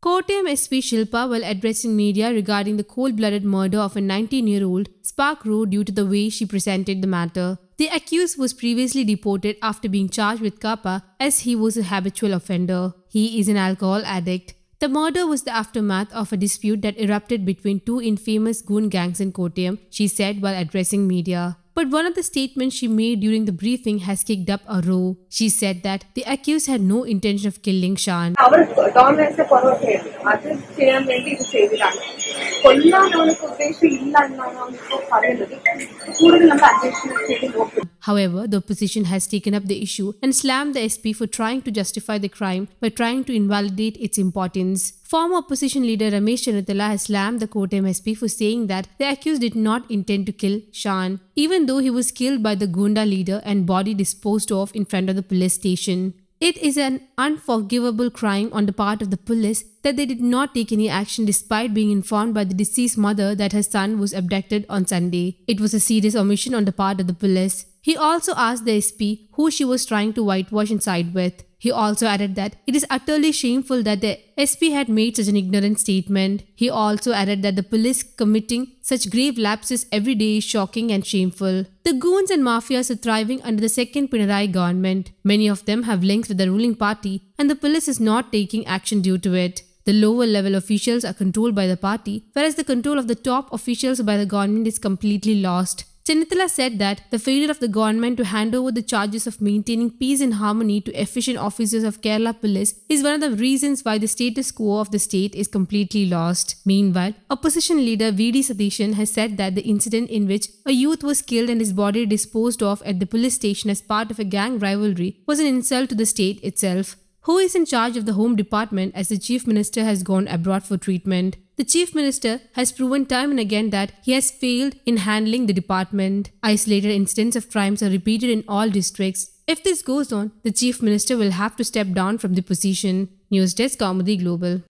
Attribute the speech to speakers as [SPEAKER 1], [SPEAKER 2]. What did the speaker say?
[SPEAKER 1] Kottayam SP Shilpa, while addressing media regarding the cold blooded murder of a 19 year old, sparked row due to the way she presented the matter. The accused was previously deported after being charged with Kappa, as he was a habitual offender. He is an alcohol addict. The murder was the aftermath of a dispute that erupted between two infamous goon gangs in Kottayam, she said while addressing media. But one of the statements she made during the briefing has kicked up a row. She said that the accused had no intention of killing Shan. However, the opposition has taken up the issue and slammed the SP for trying to justify the crime by trying to invalidate its importance. Former opposition leader Ramesh Chandrala has slammed the court MSP for saying that the accused did not intend to kill Shan, even though he was killed by the Gunda leader and body disposed of in front of the police station. It is an unforgivable crime on the part of the police that they did not take any action despite being informed by the deceased mother that her son was abducted on Sunday. It was a serious omission on the part of the police. He also asked the SP who she was trying to whitewash and side with. He also added that it is utterly shameful that the SP had made such an ignorant statement. He also added that the police committing such grave lapses every day is shocking and shameful. The goons and mafias are thriving under the second Pinarayi government. Many of them have links with the ruling party and the police is not taking action due to it. The lower level officials are controlled by the party, whereas the control of the top officials by the government is completely lost. Chenitala said that the failure of the government to hand over the charges of maintaining peace and harmony to efficient officers of Kerala police is one of the reasons why the status quo of the state is completely lost. Meanwhile, opposition leader V.D. Sathishan has said that the incident in which a youth was killed and his body disposed of at the police station as part of a gang rivalry was an insult to the state itself who is in charge of the Home Department as the Chief Minister has gone abroad for treatment. The Chief Minister has proven time and again that he has failed in handling the department. Isolated incidents of crimes are repeated in all districts. If this goes on, the Chief Minister will have to step down from the position. News Desk Comedy Global.